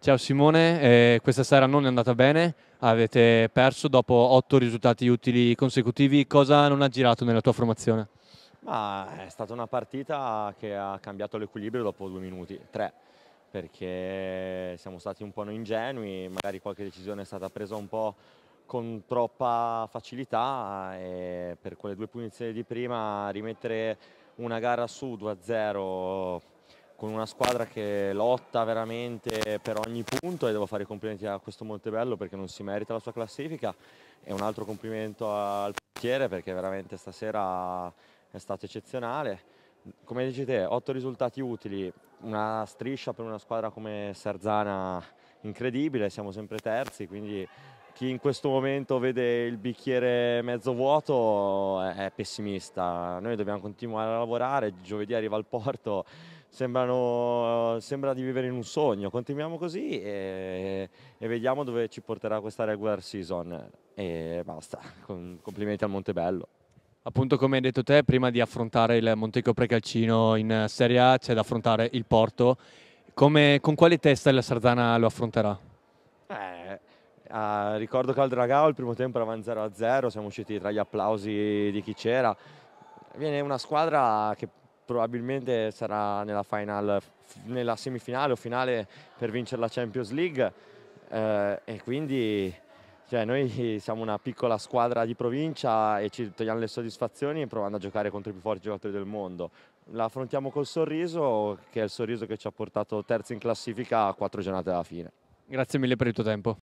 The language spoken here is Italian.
Ciao Simone, eh, questa sera non è andata bene, avete perso dopo otto risultati utili consecutivi, cosa non ha girato nella tua formazione? Ma è stata una partita che ha cambiato l'equilibrio dopo due minuti, tre, perché siamo stati un po' ingenui, magari qualche decisione è stata presa un po' con troppa facilità e per quelle due punizioni di prima rimettere una gara su 2-0 con una squadra che lotta veramente per ogni punto e devo fare i complimenti a questo Montebello perché non si merita la sua classifica e un altro complimento al portiere perché veramente stasera è stato eccezionale. Come dici te, otto risultati utili, una striscia per una squadra come Sarzana incredibile, siamo sempre terzi, quindi chi in questo momento vede il bicchiere mezzo vuoto è pessimista. Noi dobbiamo continuare a lavorare, giovedì arriva al porto sembrano, sembra di vivere in un sogno. Continuiamo così e, e vediamo dove ci porterà questa regular season. E basta, Con, complimenti al Montebello. Appunto come hai detto te, prima di affrontare il Monteco Precalcino in Serie A c'è da affrontare il Porto. Come, con quale testa la Sardana lo affronterà? Eh, eh, ricordo che al Dragao il primo tempo eravamo 0-0, siamo usciti tra gli applausi di chi c'era. Viene una squadra che probabilmente sarà nella, final, nella semifinale o finale per vincere la Champions League eh, e quindi cioè, noi siamo una piccola squadra di provincia e ci togliamo le soddisfazioni provando a giocare contro i più forti giocatori del mondo. La affrontiamo col sorriso, che è il sorriso che ci ha portato terzi in classifica a quattro giornate alla fine. Grazie mille per il tuo tempo.